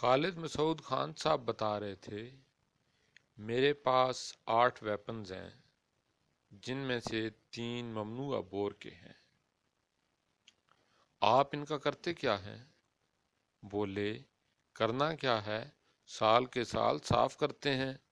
खालिद मसूद खान साहब बता रहे थे मेरे पास आठ वेपन्स हैं जिनमें से तीन ममनू बोर के हैं आप इनका करते क्या हैं बोले करना क्या है साल के साल साफ करते हैं